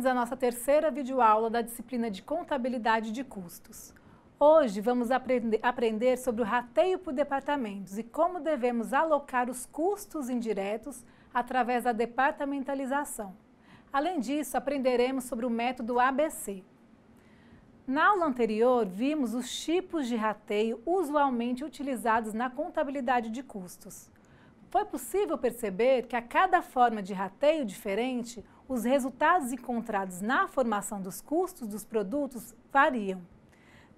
bem-vindos à nossa terceira videoaula da disciplina de Contabilidade de Custos. Hoje vamos aprender, aprender sobre o rateio por departamentos e como devemos alocar os custos indiretos através da departamentalização. Além disso, aprenderemos sobre o método ABC. Na aula anterior, vimos os tipos de rateio usualmente utilizados na contabilidade de custos foi possível perceber que a cada forma de rateio diferente, os resultados encontrados na formação dos custos dos produtos variam.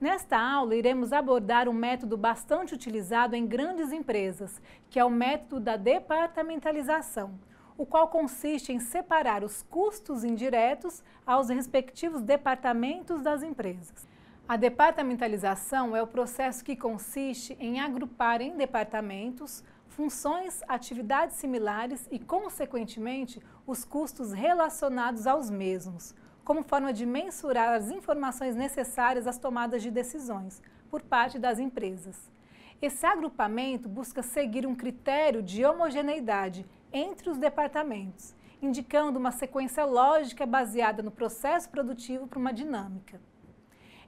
Nesta aula, iremos abordar um método bastante utilizado em grandes empresas, que é o método da departamentalização, o qual consiste em separar os custos indiretos aos respectivos departamentos das empresas. A departamentalização é o processo que consiste em agrupar em departamentos funções, atividades similares e, consequentemente, os custos relacionados aos mesmos, como forma de mensurar as informações necessárias às tomadas de decisões por parte das empresas. Esse agrupamento busca seguir um critério de homogeneidade entre os departamentos, indicando uma sequência lógica baseada no processo produtivo para uma dinâmica.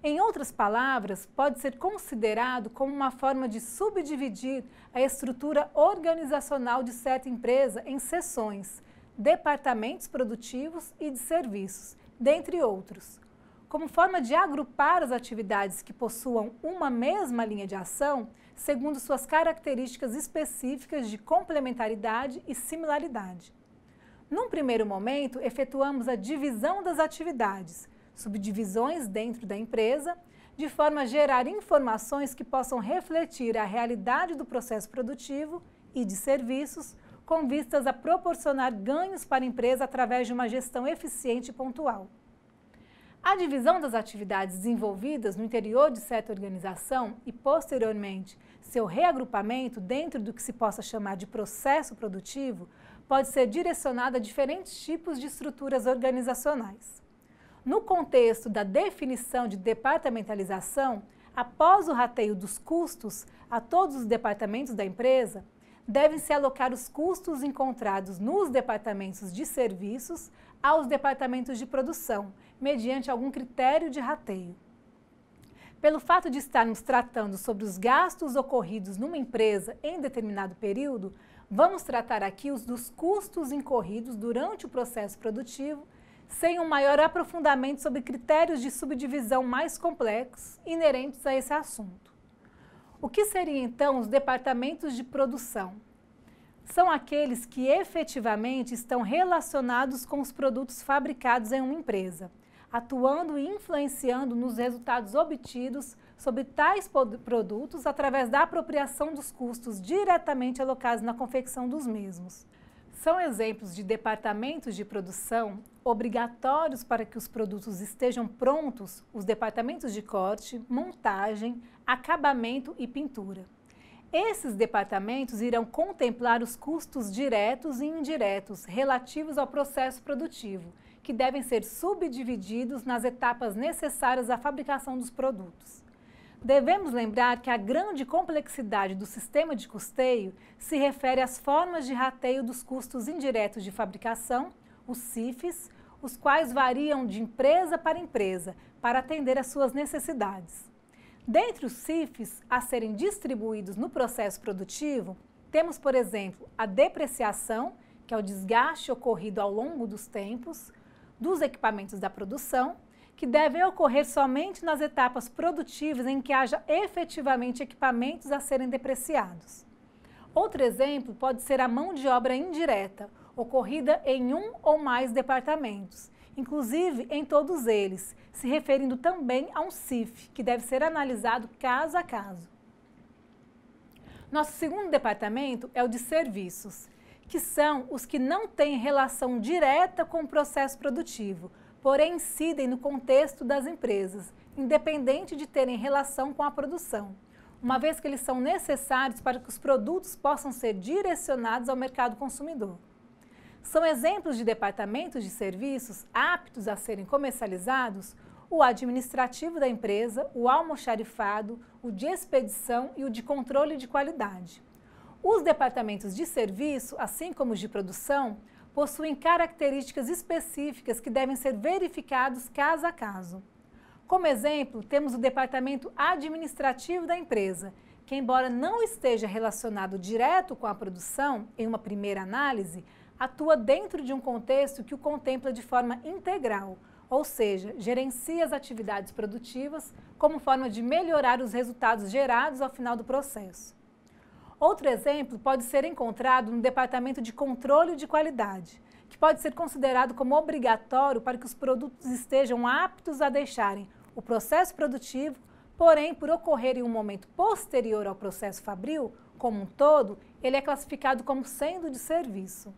Em outras palavras, pode ser considerado como uma forma de subdividir a estrutura organizacional de certa empresa em seções, departamentos produtivos e de serviços, dentre outros. Como forma de agrupar as atividades que possuam uma mesma linha de ação, segundo suas características específicas de complementaridade e similaridade. Num primeiro momento, efetuamos a divisão das atividades, subdivisões dentro da empresa, de forma a gerar informações que possam refletir a realidade do processo produtivo e de serviços, com vistas a proporcionar ganhos para a empresa através de uma gestão eficiente e pontual. A divisão das atividades desenvolvidas no interior de certa organização e, posteriormente, seu reagrupamento dentro do que se possa chamar de processo produtivo pode ser direcionada a diferentes tipos de estruturas organizacionais. No contexto da definição de departamentalização, após o rateio dos custos a todos os departamentos da empresa, devem se alocar os custos encontrados nos departamentos de serviços aos departamentos de produção, mediante algum critério de rateio. Pelo fato de estarmos tratando sobre os gastos ocorridos numa empresa em determinado período, vamos tratar aqui os dos custos incorridos durante o processo produtivo sem um maior aprofundamento sobre critérios de subdivisão mais complexos inerentes a esse assunto. O que seriam então os departamentos de produção? São aqueles que efetivamente estão relacionados com os produtos fabricados em uma empresa, atuando e influenciando nos resultados obtidos sobre tais produtos através da apropriação dos custos diretamente alocados na confecção dos mesmos. São exemplos de departamentos de produção obrigatórios para que os produtos estejam prontos os departamentos de corte, montagem, acabamento e pintura. Esses departamentos irão contemplar os custos diretos e indiretos relativos ao processo produtivo, que devem ser subdivididos nas etapas necessárias à fabricação dos produtos. Devemos lembrar que a grande complexidade do sistema de custeio se refere às formas de rateio dos custos indiretos de fabricação os CIFs, os quais variam de empresa para empresa para atender às suas necessidades. Dentre os CIFs a serem distribuídos no processo produtivo, temos, por exemplo, a depreciação, que é o desgaste ocorrido ao longo dos tempos dos equipamentos da produção, que devem ocorrer somente nas etapas produtivas em que haja efetivamente equipamentos a serem depreciados. Outro exemplo pode ser a mão de obra indireta, ocorrida em um ou mais departamentos, inclusive em todos eles, se referindo também a um CIF, que deve ser analisado caso a caso. Nosso segundo departamento é o de serviços, que são os que não têm relação direta com o processo produtivo, porém incidem no contexto das empresas, independente de terem relação com a produção, uma vez que eles são necessários para que os produtos possam ser direcionados ao mercado consumidor. São exemplos de departamentos de serviços aptos a serem comercializados o administrativo da empresa, o almoxarifado, o de expedição e o de controle de qualidade. Os departamentos de serviço, assim como os de produção, possuem características específicas que devem ser verificados caso a caso. Como exemplo, temos o departamento administrativo da empresa, que, embora não esteja relacionado direto com a produção, em uma primeira análise, atua dentro de um contexto que o contempla de forma integral, ou seja, gerencia as atividades produtivas como forma de melhorar os resultados gerados ao final do processo. Outro exemplo pode ser encontrado no Departamento de Controle de Qualidade, que pode ser considerado como obrigatório para que os produtos estejam aptos a deixarem o processo produtivo, porém, por ocorrer em um momento posterior ao processo fabril, como um todo, ele é classificado como sendo de serviço.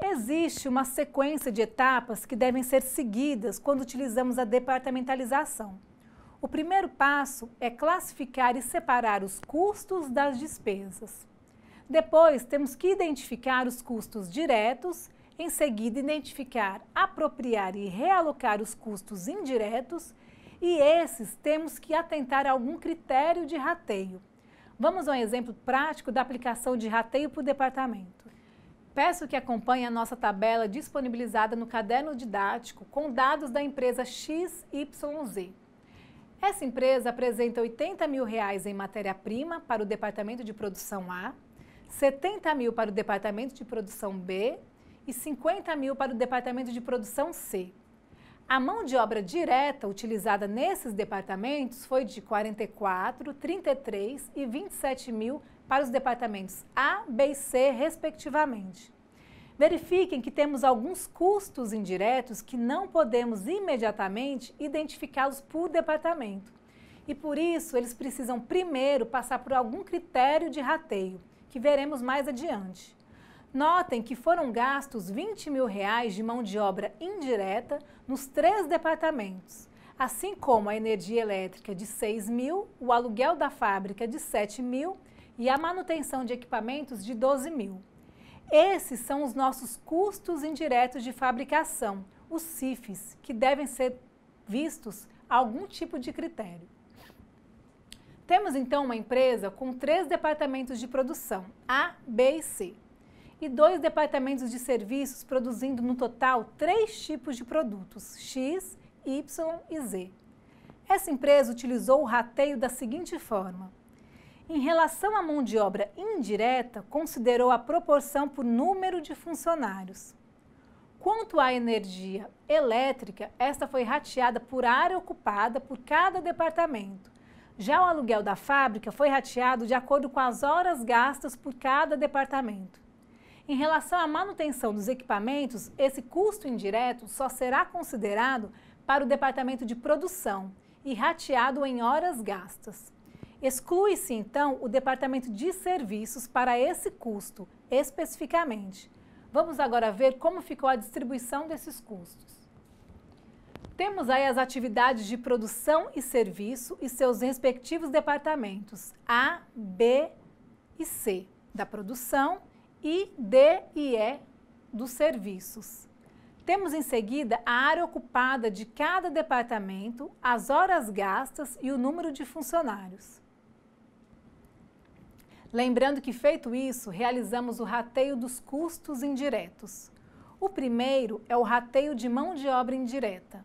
Existe uma sequência de etapas que devem ser seguidas quando utilizamos a departamentalização. O primeiro passo é classificar e separar os custos das despesas. Depois, temos que identificar os custos diretos, em seguida, identificar, apropriar e realocar os custos indiretos, e esses temos que atentar a algum critério de rateio. Vamos a um exemplo prático da aplicação de rateio por departamento peço que acompanhe a nossa tabela disponibilizada no caderno didático com dados da empresa XYZ. Essa empresa apresenta 80 mil reais em matéria-prima para o departamento de produção A, 70 mil para o departamento de produção B e 50 mil para o departamento de produção C. A mão de obra direta utilizada nesses departamentos foi de 44, 33 e 27 mil para os departamentos A, B e C, respectivamente. Verifiquem que temos alguns custos indiretos que não podemos imediatamente identificá-los por departamento. E por isso, eles precisam primeiro passar por algum critério de rateio, que veremos mais adiante. Notem que foram gastos 20 mil reais de mão de obra indireta nos três departamentos, assim como a energia elétrica de 6 mil, o aluguel da fábrica de 7 mil e a manutenção de equipamentos de 12 mil. Esses são os nossos custos indiretos de fabricação, os CIFs, que devem ser vistos a algum tipo de critério. Temos então uma empresa com três departamentos de produção, A, B e C, e dois departamentos de serviços produzindo no total três tipos de produtos, X, Y e Z. Essa empresa utilizou o rateio da seguinte forma: em relação à mão de obra indireta, considerou a proporção por número de funcionários. Quanto à energia elétrica, esta foi rateada por área ocupada por cada departamento. Já o aluguel da fábrica foi rateado de acordo com as horas gastas por cada departamento. Em relação à manutenção dos equipamentos, esse custo indireto só será considerado para o departamento de produção e rateado em horas gastas. Exclui-se, então, o departamento de serviços para esse custo, especificamente. Vamos agora ver como ficou a distribuição desses custos. Temos aí as atividades de produção e serviço e seus respectivos departamentos A, B e C da produção e D e E dos serviços. Temos em seguida a área ocupada de cada departamento, as horas gastas e o número de funcionários. Lembrando que, feito isso, realizamos o rateio dos custos indiretos. O primeiro é o rateio de mão de obra indireta.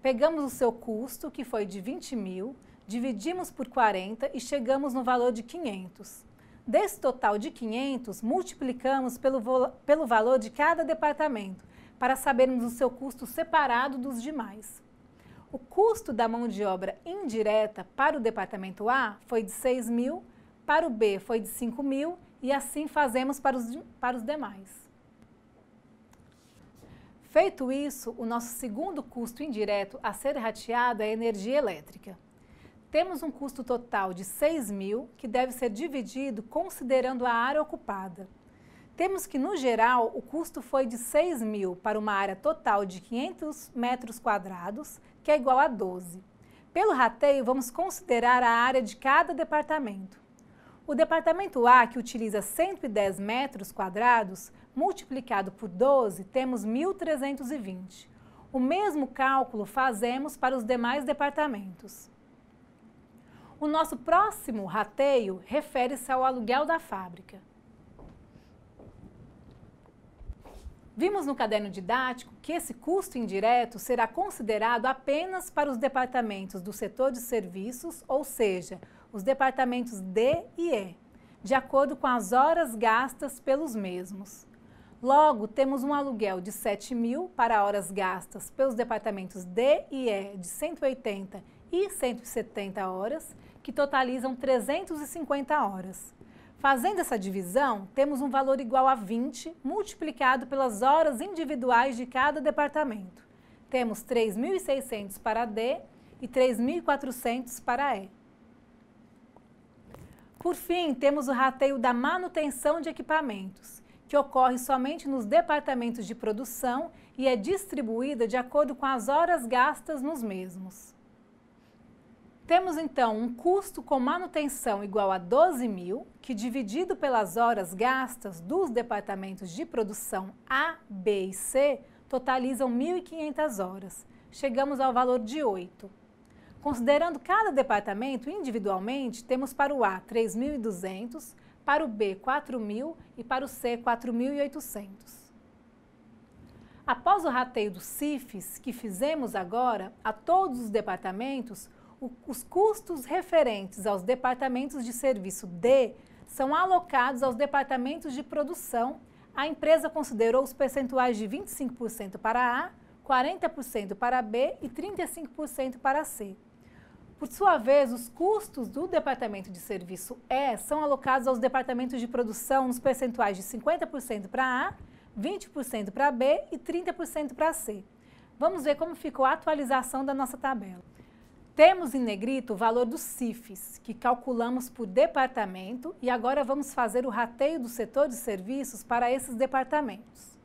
Pegamos o seu custo, que foi de 20 mil, dividimos por 40 e chegamos no valor de 500. Desse total de 500, multiplicamos pelo, pelo valor de cada departamento, para sabermos o seu custo separado dos demais. O custo da mão de obra indireta para o departamento A foi de 6 mil para o B foi de 5 mil e assim fazemos para os, para os demais. Feito isso, o nosso segundo custo indireto a ser rateado é a energia elétrica. Temos um custo total de 6 mil, que deve ser dividido considerando a área ocupada. Temos que, no geral, o custo foi de 6 mil para uma área total de 500 metros quadrados, que é igual a 12. Pelo rateio, vamos considerar a área de cada departamento. O departamento A, que utiliza 110 metros quadrados, multiplicado por 12, temos 1.320. O mesmo cálculo fazemos para os demais departamentos. O nosso próximo rateio refere-se ao aluguel da fábrica. Vimos no caderno didático que esse custo indireto será considerado apenas para os departamentos do setor de serviços, ou seja, os departamentos D e E, de acordo com as horas gastas pelos mesmos. Logo, temos um aluguel de 7 mil para horas gastas pelos departamentos D e E de 180 e 170 horas, que totalizam 350 horas. Fazendo essa divisão, temos um valor igual a 20 multiplicado pelas horas individuais de cada departamento. Temos 3.600 para D e 3.400 para E. Por fim, temos o rateio da manutenção de equipamentos, que ocorre somente nos departamentos de produção e é distribuída de acordo com as horas gastas nos mesmos. Temos então um custo com manutenção igual a 12 mil, que dividido pelas horas gastas dos departamentos de produção A, B e C, totalizam 1.500 horas. Chegamos ao valor de 8. Considerando cada departamento individualmente, temos para o A 3.200, para o B 4.000 e para o C 4.800. Após o rateio dos CIFs que fizemos agora a todos os departamentos, os custos referentes aos departamentos de serviço D são alocados aos departamentos de produção. A empresa considerou os percentuais de 25% para A, 40% para B e 35% para C. Por sua vez, os custos do departamento de serviço E são alocados aos departamentos de produção nos percentuais de 50% para A, 20% para B e 30% para C. Vamos ver como ficou a atualização da nossa tabela. Temos em negrito o valor dos CIFs, que calculamos por departamento, e agora vamos fazer o rateio do setor de serviços para esses departamentos.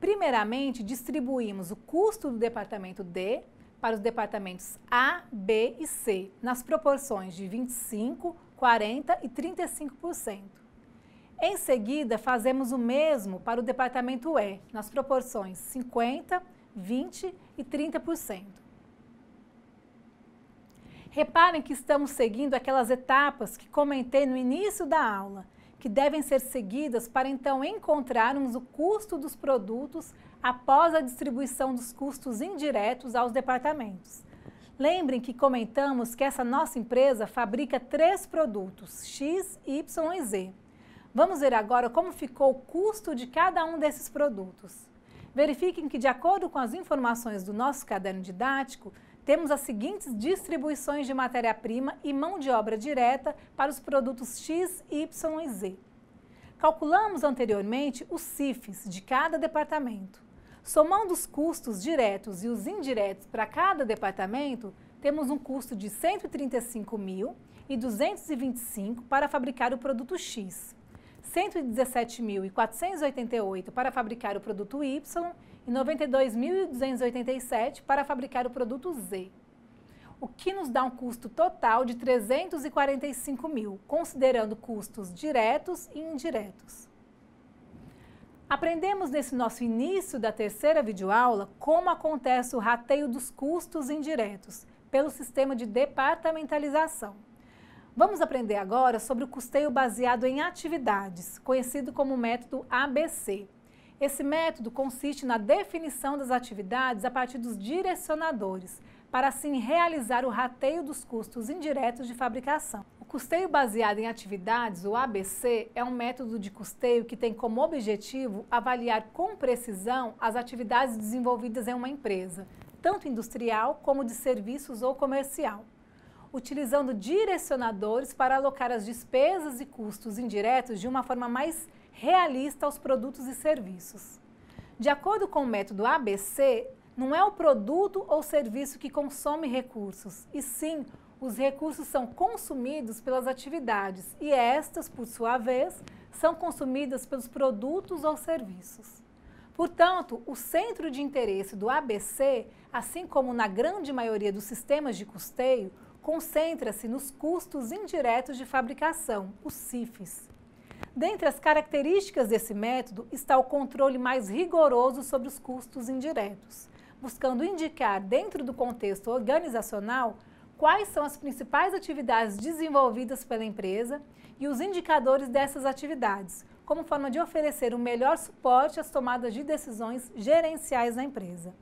Primeiramente, distribuímos o custo do departamento D para os departamentos A, B e C, nas proporções de 25, 40 e 35%. Em seguida, fazemos o mesmo para o departamento E, nas proporções 50, 20 e 30%. Reparem que estamos seguindo aquelas etapas que comentei no início da aula, que devem ser seguidas para então encontrarmos o custo dos produtos após a distribuição dos custos indiretos aos departamentos. Lembrem que comentamos que essa nossa empresa fabrica três produtos, X, Y e Z. Vamos ver agora como ficou o custo de cada um desses produtos. Verifiquem que, de acordo com as informações do nosso caderno didático, temos as seguintes distribuições de matéria-prima e mão de obra direta para os produtos X, Y e Z. Calculamos anteriormente os CIFs de cada departamento. Somando os custos diretos e os indiretos para cada departamento, temos um custo de R$ 135 mil e 225 para fabricar o produto X, 117.488 para fabricar o produto Y e 92.287 para fabricar o produto Z. O que nos dá um custo total de 345 mil, considerando custos diretos e indiretos. Aprendemos nesse nosso início da terceira videoaula como acontece o rateio dos custos indiretos pelo sistema de departamentalização. Vamos aprender agora sobre o custeio baseado em atividades, conhecido como método ABC. Esse método consiste na definição das atividades a partir dos direcionadores, para assim realizar o rateio dos custos indiretos de fabricação. Custeio baseado em atividades, o ABC, é um método de custeio que tem como objetivo avaliar com precisão as atividades desenvolvidas em uma empresa, tanto industrial como de serviços ou comercial, utilizando direcionadores para alocar as despesas e custos indiretos de uma forma mais realista aos produtos e serviços. De acordo com o método ABC, não é o produto ou serviço que consome recursos, e sim os recursos são consumidos pelas atividades e estas, por sua vez, são consumidas pelos produtos ou serviços. Portanto, o centro de interesse do ABC, assim como na grande maioria dos sistemas de custeio, concentra-se nos custos indiretos de fabricação, os CIFs. Dentre as características desse método está o controle mais rigoroso sobre os custos indiretos, buscando indicar, dentro do contexto organizacional, quais são as principais atividades desenvolvidas pela empresa e os indicadores dessas atividades, como forma de oferecer o um melhor suporte às tomadas de decisões gerenciais na empresa.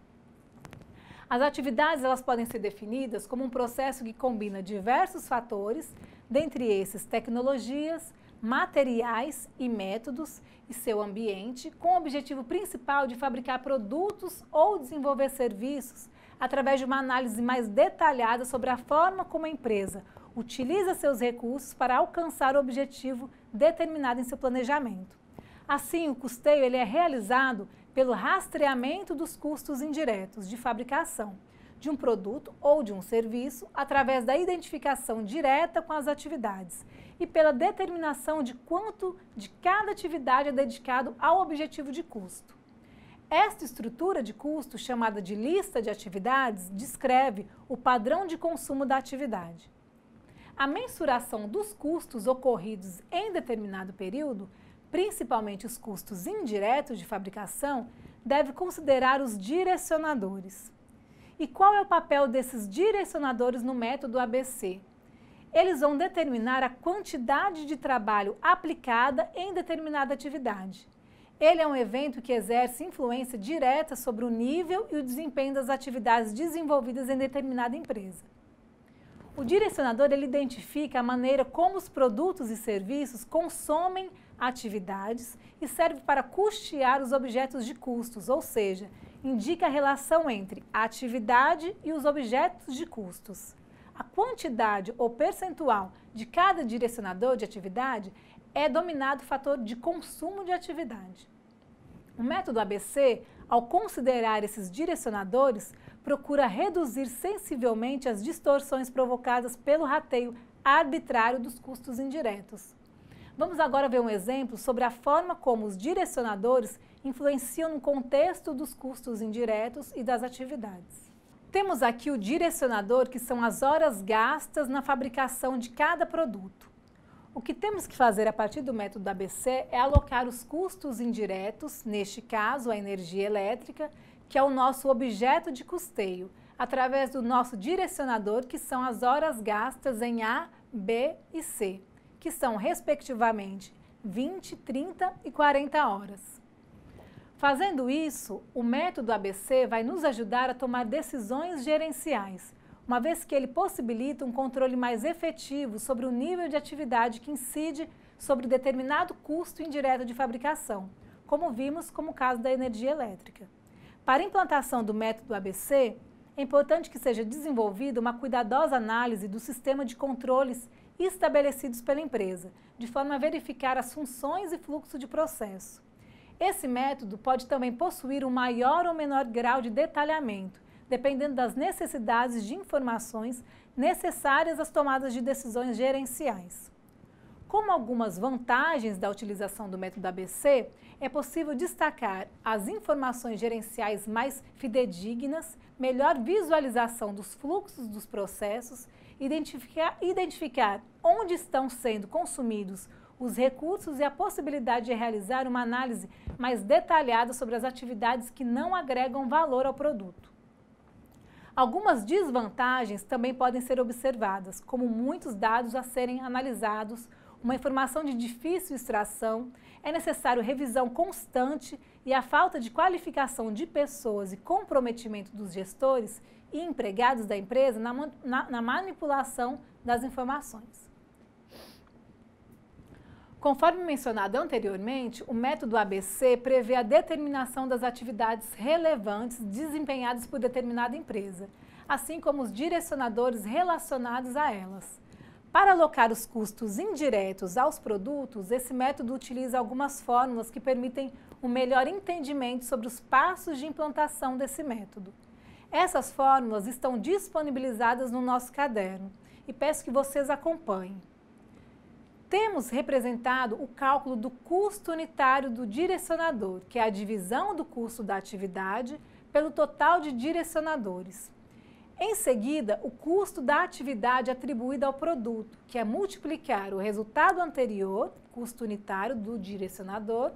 As atividades elas podem ser definidas como um processo que combina diversos fatores, dentre esses tecnologias, materiais e métodos e seu ambiente, com o objetivo principal de fabricar produtos ou desenvolver serviços através de uma análise mais detalhada sobre a forma como a empresa utiliza seus recursos para alcançar o objetivo determinado em seu planejamento. Assim, o custeio ele é realizado pelo rastreamento dos custos indiretos de fabricação de um produto ou de um serviço através da identificação direta com as atividades e pela determinação de quanto de cada atividade é dedicado ao objetivo de custo. Esta estrutura de custo, chamada de lista de atividades, descreve o padrão de consumo da atividade. A mensuração dos custos ocorridos em determinado período, principalmente os custos indiretos de fabricação, deve considerar os direcionadores. E qual é o papel desses direcionadores no método ABC? Eles vão determinar a quantidade de trabalho aplicada em determinada atividade. Ele é um evento que exerce influência direta sobre o nível e o desempenho das atividades desenvolvidas em determinada empresa. O direcionador ele identifica a maneira como os produtos e serviços consomem atividades e serve para custear os objetos de custos, ou seja, indica a relação entre a atividade e os objetos de custos. A quantidade ou percentual de cada direcionador de atividade é dominado o fator de consumo de atividade. O método ABC, ao considerar esses direcionadores, procura reduzir sensivelmente as distorções provocadas pelo rateio arbitrário dos custos indiretos. Vamos agora ver um exemplo sobre a forma como os direcionadores influenciam no contexto dos custos indiretos e das atividades. Temos aqui o direcionador, que são as horas gastas na fabricação de cada produto. O que temos que fazer a partir do método ABC é alocar os custos indiretos, neste caso a energia elétrica, que é o nosso objeto de custeio, através do nosso direcionador, que são as horas gastas em A, B e C, que são, respectivamente, 20, 30 e 40 horas. Fazendo isso, o método ABC vai nos ajudar a tomar decisões gerenciais, uma vez que ele possibilita um controle mais efetivo sobre o nível de atividade que incide sobre determinado custo indireto de fabricação, como vimos como o caso da energia elétrica. Para a implantação do método ABC, é importante que seja desenvolvida uma cuidadosa análise do sistema de controles estabelecidos pela empresa, de forma a verificar as funções e fluxo de processo. Esse método pode também possuir um maior ou menor grau de detalhamento, dependendo das necessidades de informações necessárias às tomadas de decisões gerenciais. Como algumas vantagens da utilização do método ABC, é possível destacar as informações gerenciais mais fidedignas, melhor visualização dos fluxos dos processos, identificar, identificar onde estão sendo consumidos os recursos e a possibilidade de realizar uma análise mais detalhada sobre as atividades que não agregam valor ao produto. Algumas desvantagens também podem ser observadas, como muitos dados a serem analisados, uma informação de difícil extração, é necessário revisão constante e a falta de qualificação de pessoas e comprometimento dos gestores e empregados da empresa na, na, na manipulação das informações. Conforme mencionado anteriormente, o método ABC prevê a determinação das atividades relevantes desempenhadas por determinada empresa, assim como os direcionadores relacionados a elas. Para alocar os custos indiretos aos produtos, esse método utiliza algumas fórmulas que permitem um melhor entendimento sobre os passos de implantação desse método. Essas fórmulas estão disponibilizadas no nosso caderno e peço que vocês acompanhem temos representado o cálculo do custo unitário do direcionador, que é a divisão do custo da atividade pelo total de direcionadores. Em seguida, o custo da atividade atribuída ao produto, que é multiplicar o resultado anterior, custo unitário do direcionador,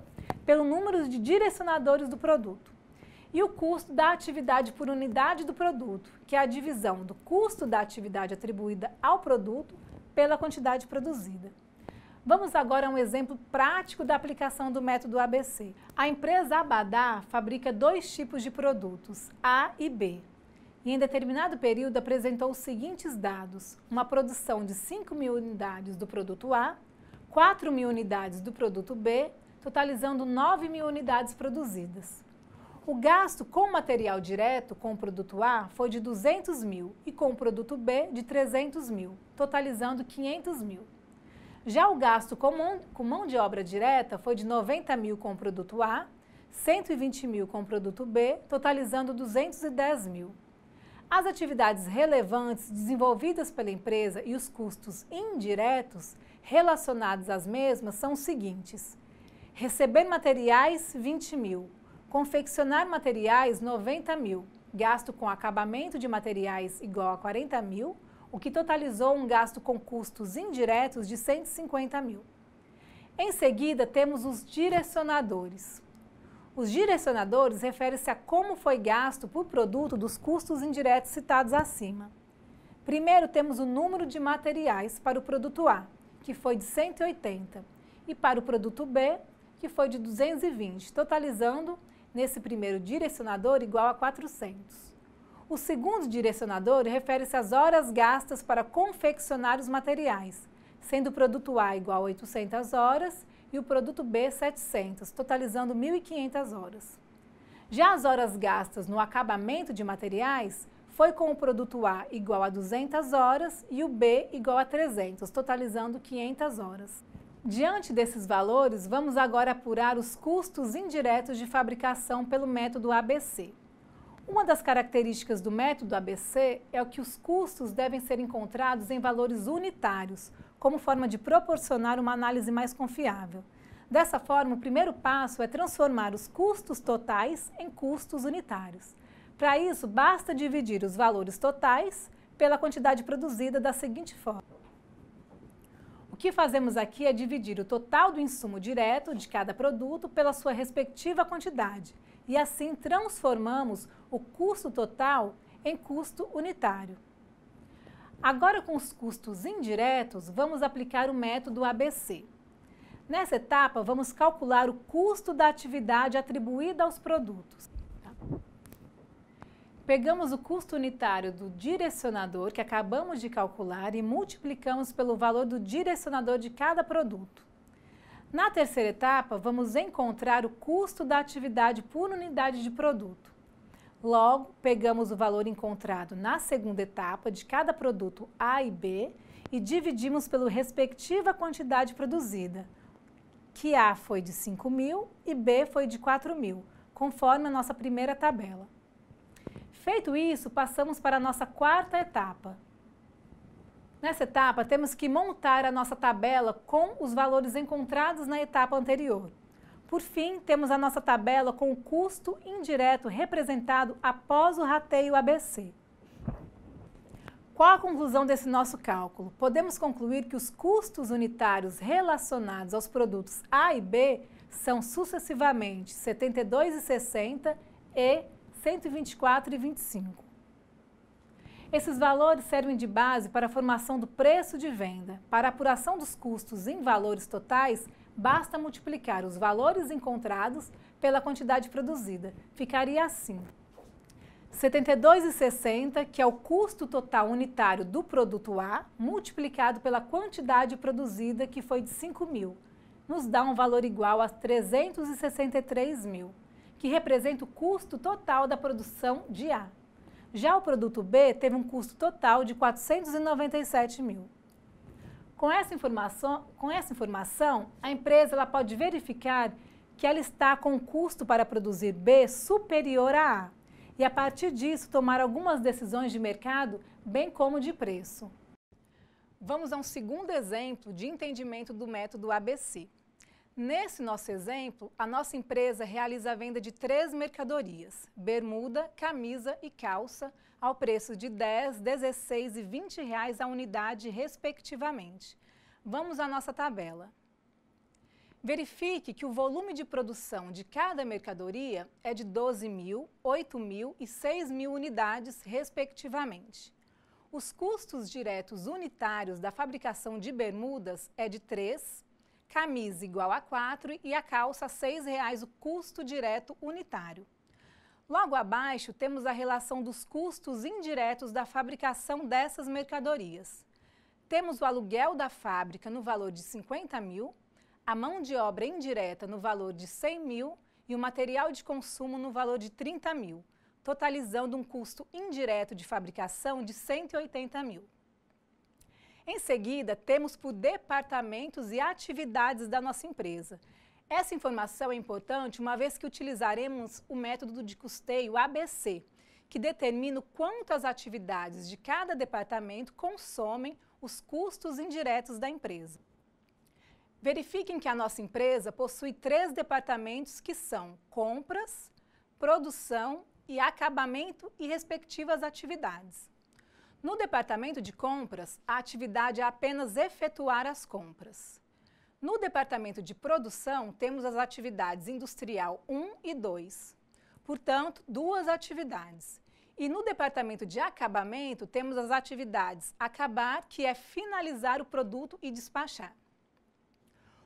pelo número de direcionadores do produto. E o custo da atividade por unidade do produto, que é a divisão do custo da atividade atribuída ao produto pela quantidade produzida. Vamos agora a um exemplo prático da aplicação do método ABC. A empresa Abadá fabrica dois tipos de produtos, A e B. E em determinado período apresentou os seguintes dados: uma produção de 5 mil unidades do produto A, 4 mil unidades do produto B, totalizando 9 mil unidades produzidas. O gasto com material direto com o produto A foi de 200 mil e com o produto B de 300 mil, totalizando 500 mil. Já o gasto com mão, com mão de obra direta foi de 90 mil com o produto A, 120 mil com o produto B, totalizando 210 mil. As atividades relevantes desenvolvidas pela empresa e os custos indiretos relacionados às mesmas são os seguintes: receber materiais, 20 mil, confeccionar materiais, 90 mil, gasto com acabamento de materiais igual a 40 mil, o que totalizou um gasto com custos indiretos de 150 mil. Em seguida, temos os direcionadores. Os direcionadores referem-se a como foi gasto por produto dos custos indiretos citados acima. Primeiro, temos o número de materiais para o produto A, que foi de 180, e para o produto B, que foi de 220, totalizando, nesse primeiro direcionador, igual a 400. O segundo direcionador refere-se às horas gastas para confeccionar os materiais, sendo o produto A igual a 800 horas e o produto B 700, totalizando 1.500 horas. Já as horas gastas no acabamento de materiais foi com o produto A igual a 200 horas e o B igual a 300, totalizando 500 horas. Diante desses valores, vamos agora apurar os custos indiretos de fabricação pelo método ABC. Uma das características do método ABC é que os custos devem ser encontrados em valores unitários, como forma de proporcionar uma análise mais confiável. Dessa forma, o primeiro passo é transformar os custos totais em custos unitários. Para isso, basta dividir os valores totais pela quantidade produzida da seguinte forma. O que fazemos aqui é dividir o total do insumo direto de cada produto pela sua respectiva quantidade e assim transformamos o custo total em custo unitário. Agora, com os custos indiretos, vamos aplicar o método ABC. Nessa etapa, vamos calcular o custo da atividade atribuída aos produtos. Pegamos o custo unitário do direcionador que acabamos de calcular e multiplicamos pelo valor do direcionador de cada produto. Na terceira etapa, vamos encontrar o custo da atividade por unidade de produto. Logo, pegamos o valor encontrado na segunda etapa de cada produto A e B e dividimos pela respectiva quantidade produzida, que A foi de 5.000 e B foi de 4.000, conforme a nossa primeira tabela. Feito isso, passamos para a nossa quarta etapa, Nessa etapa, temos que montar a nossa tabela com os valores encontrados na etapa anterior. Por fim, temos a nossa tabela com o custo indireto representado após o rateio ABC. Qual a conclusão desse nosso cálculo? Podemos concluir que os custos unitários relacionados aos produtos A e B são sucessivamente 72,60 e 124,25. Esses valores servem de base para a formação do preço de venda. Para a apuração dos custos em valores totais, basta multiplicar os valores encontrados pela quantidade produzida. Ficaria assim: 72,60, que é o custo total unitário do produto A, multiplicado pela quantidade produzida, que foi de 5 mil, nos dá um valor igual a 363 mil, que representa o custo total da produção de A. Já o produto B teve um custo total de R$ 497 mil. Com essa informação, com essa informação a empresa ela pode verificar que ela está com um custo para produzir B superior a A e, a partir disso, tomar algumas decisões de mercado, bem como de preço. Vamos a um segundo exemplo de entendimento do método ABC. Nesse nosso exemplo, a nossa empresa realiza a venda de três mercadorias: bermuda, camisa e calça, ao preço de 10, 16 e 20 reais a unidade, respectivamente. Vamos à nossa tabela. Verifique que o volume de produção de cada mercadoria é de 12 mil, 8 mil e 6 mil unidades, respectivamente. Os custos diretos unitários da fabricação de bermudas é de 3, camisa igual a 4 e a calça R$ 6,00 o custo direto unitário. Logo abaixo, temos a relação dos custos indiretos da fabricação dessas mercadorias. Temos o aluguel da fábrica no valor de 50 mil, a mão de obra indireta no valor de 100 mil e o material de consumo no valor de 30 mil, totalizando um custo indireto de fabricação de 180 mil. Em seguida, temos por departamentos e atividades da nossa empresa. Essa informação é importante uma vez que utilizaremos o método de custeio ABC, que determina quantas atividades de cada departamento consomem os custos indiretos da empresa. Verifiquem que a nossa empresa possui três departamentos que são compras, produção e acabamento e respectivas atividades. No departamento de compras, a atividade é apenas efetuar as compras. No departamento de produção, temos as atividades industrial 1 e 2, portanto, duas atividades. E no departamento de acabamento, temos as atividades acabar, que é finalizar o produto e despachar.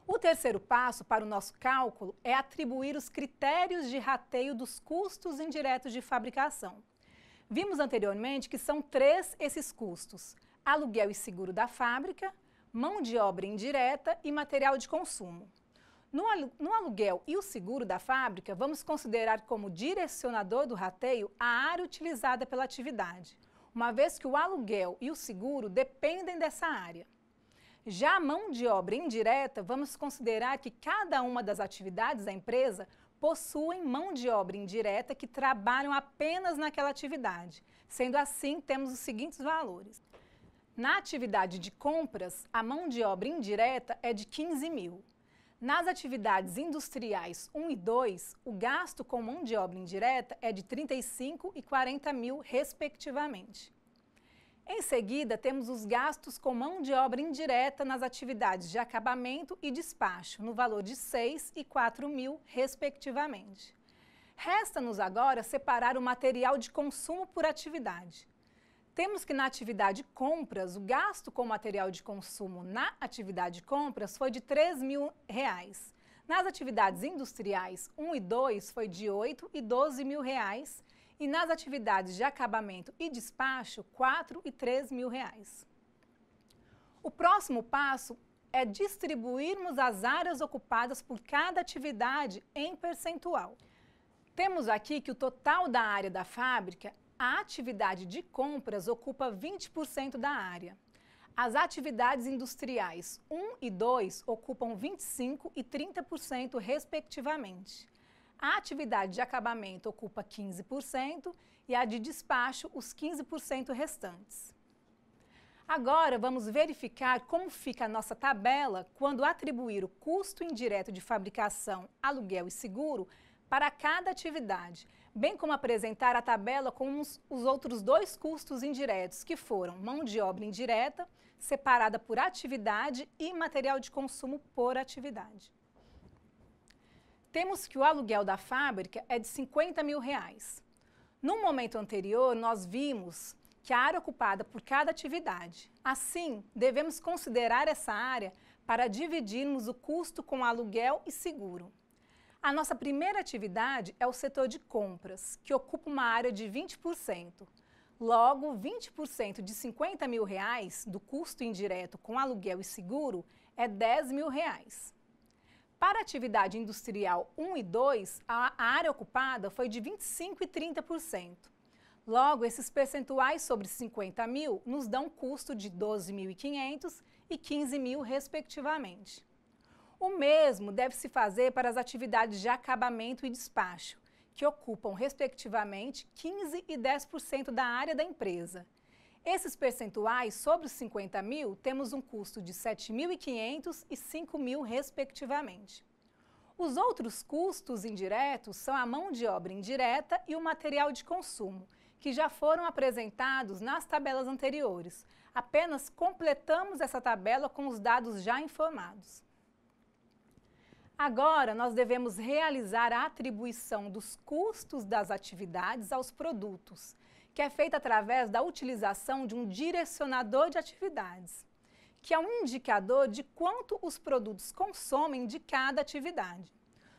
O terceiro passo para o nosso cálculo é atribuir os critérios de rateio dos custos indiretos de fabricação. Vimos anteriormente que são três esses custos: aluguel e seguro da fábrica, mão de obra indireta e material de consumo. No, aluguel e o seguro da fábrica, vamos considerar como direcionador do rateio a área utilizada pela atividade, uma vez que o aluguel e o seguro dependem dessa área. Já a mão de obra indireta, vamos considerar que cada uma das atividades da empresa possuem mão de obra indireta que trabalham apenas naquela atividade. Sendo assim, temos os seguintes valores. Na atividade de compras, a mão de obra indireta é de 15 mil. Nas atividades industriais 1 e 2, o gasto com mão de obra indireta é de 35 e 40 mil, respectivamente. Em seguida, temos os gastos com mão de obra indireta nas atividades de acabamento e despacho, no valor de 6 e 4 mil, respectivamente. Resta-nos agora separar o material de consumo por atividade. Temos que na atividade compras, o gasto com material de consumo na atividade compras foi de 3 mil reais. Nas atividades industriais 1 e 2 foi de 8 e 12 mil reais e nas atividades de acabamento e despacho, R$ e R$ mil. Reais. O próximo passo é distribuirmos as áreas ocupadas por cada atividade em percentual. Temos aqui que o total da área da fábrica, a atividade de compras ocupa 20% da área. As atividades industriais 1 e 2 ocupam 25% e 30%, respectivamente. A atividade de acabamento ocupa 15% e a de despacho os 15% restantes. Agora vamos verificar como fica a nossa tabela quando atribuir o custo indireto de fabricação, aluguel e seguro para cada atividade, bem como apresentar a tabela com os, os outros dois custos indiretos, que foram mão de obra indireta, separada por atividade, e material de consumo por atividade. Temos que o aluguel da fábrica é de 50 mil reais. No momento anterior, nós vimos que a área ocupada por cada atividade. Assim, devemos considerar essa área para dividirmos o custo com aluguel e seguro. A nossa primeira atividade é o setor de compras, que ocupa uma área de 20%. Logo, 20% de 50 mil reais do custo indireto com aluguel e seguro é 10 mil reais. Para a atividade industrial 1 e 2, a área ocupada foi de 25% e 30%. Logo, esses percentuais sobre 50 mil nos dão um custo de 12.500 e 15 mil, respectivamente. O mesmo deve se fazer para as atividades de acabamento e despacho, que ocupam, respectivamente, 15% e 10% da área da empresa. Esses percentuais sobre os 50 mil temos um custo de 7.500 e 5.000 respectivamente. Os outros custos indiretos são a mão de obra indireta e o material de consumo, que já foram apresentados nas tabelas anteriores. Apenas completamos essa tabela com os dados já informados. Agora, nós devemos realizar a atribuição dos custos das atividades aos produtos, que é feita através da utilização de um direcionador de atividades, que é um indicador de quanto os produtos consomem de cada atividade.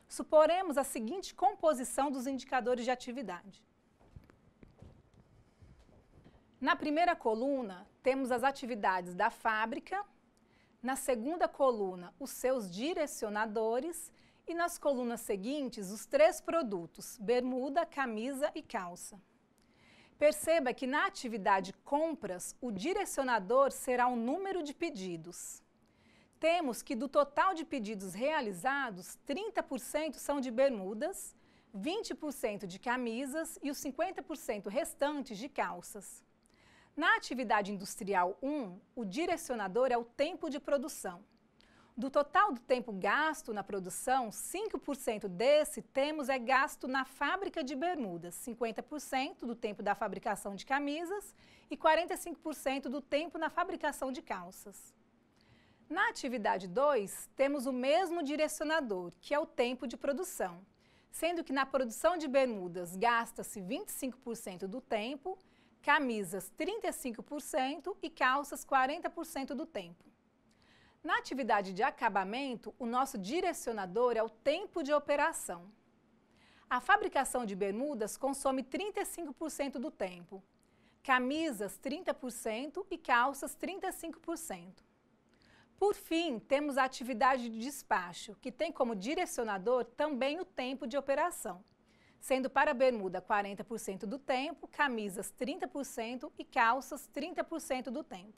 Suporemos a seguinte composição dos indicadores de atividade. Na primeira coluna, temos as atividades da fábrica, na segunda coluna, os seus direcionadores e nas colunas seguintes, os três produtos, bermuda, camisa e calça. Perceba que na atividade compras, o direcionador será o número de pedidos. Temos que do total de pedidos realizados, 30% são de bermudas, 20% de camisas e os 50% restantes de calças. Na atividade industrial 1, o direcionador é o tempo de produção. Do total do tempo gasto na produção, 5% desse temos é gasto na fábrica de bermudas, 50% do tempo da fabricação de camisas e 45% do tempo na fabricação de calças. Na atividade 2, temos o mesmo direcionador, que é o tempo de produção, sendo que na produção de bermudas gasta-se 25% do tempo, camisas 35% e calças 40% do tempo. Na atividade de acabamento, o nosso direcionador é o tempo de operação. A fabricação de bermudas consome 35% do tempo, camisas 30% e calças 35%. Por fim, temos a atividade de despacho, que tem como direcionador também o tempo de operação, sendo para a bermuda 40% do tempo, camisas 30% e calças 30% do tempo.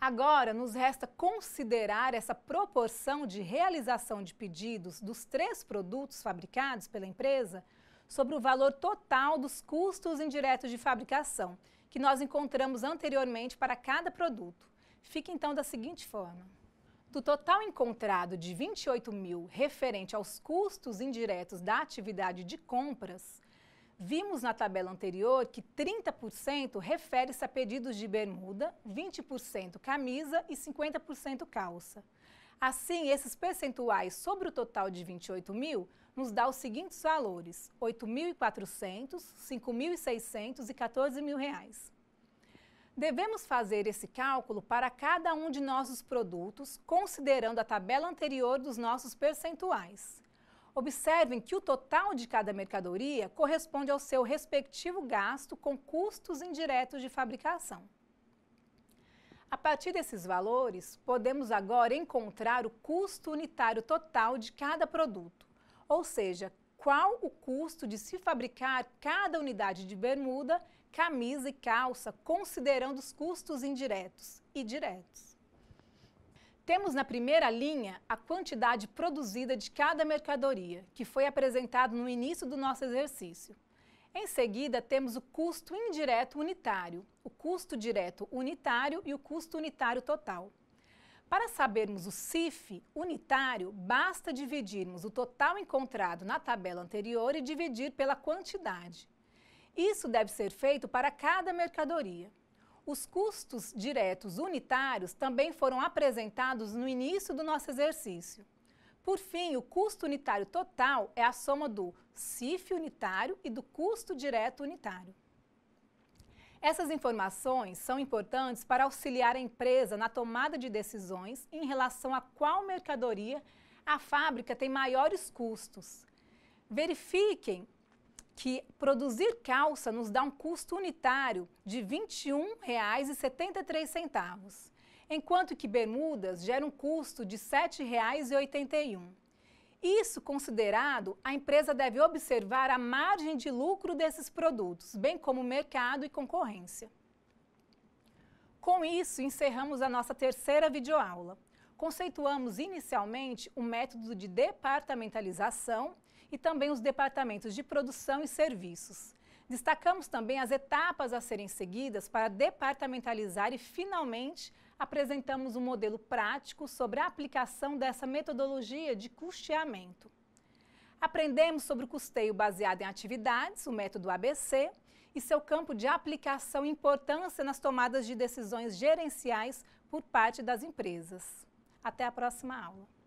Agora, nos resta considerar essa proporção de realização de pedidos dos três produtos fabricados pela empresa sobre o valor total dos custos indiretos de fabricação, que nós encontramos anteriormente para cada produto. Fica então da seguinte forma. Do total encontrado de 28 mil referente aos custos indiretos da atividade de compras, Vimos na tabela anterior que 30% refere-se a pedidos de bermuda, 20% camisa e 50% calça. Assim, esses percentuais sobre o total de 28 mil nos dá os seguintes valores: 8.400, 5.600 e 14 mil reais. Devemos fazer esse cálculo para cada um de nossos produtos, considerando a tabela anterior dos nossos percentuais. Observem que o total de cada mercadoria corresponde ao seu respectivo gasto com custos indiretos de fabricação. A partir desses valores, podemos agora encontrar o custo unitário total de cada produto, ou seja, qual o custo de se fabricar cada unidade de bermuda, camisa e calça, considerando os custos indiretos e diretos. Temos na primeira linha a quantidade produzida de cada mercadoria, que foi apresentado no início do nosso exercício. Em seguida, temos o custo indireto unitário, o custo direto unitário e o custo unitário total. Para sabermos o CIF unitário, basta dividirmos o total encontrado na tabela anterior e dividir pela quantidade. Isso deve ser feito para cada mercadoria. Os custos diretos unitários também foram apresentados no início do nosso exercício. Por fim, o custo unitário total é a soma do CIF unitário e do custo direto unitário. Essas informações são importantes para auxiliar a empresa na tomada de decisões em relação a qual mercadoria a fábrica tem maiores custos. Verifiquem que produzir calça nos dá um custo unitário de R$ 21,73, enquanto que bermudas gera um custo de R$ 7,81. Isso considerado, a empresa deve observar a margem de lucro desses produtos, bem como mercado e concorrência. Com isso, encerramos a nossa terceira videoaula. Conceituamos inicialmente o método de departamentalização e também os departamentos de produção e serviços. Destacamos também as etapas a serem seguidas para departamentalizar e, finalmente, apresentamos um modelo prático sobre a aplicação dessa metodologia de custeamento. Aprendemos sobre o custeio baseado em atividades, o método ABC, e seu campo de aplicação e importância nas tomadas de decisões gerenciais por parte das empresas. Até a próxima aula.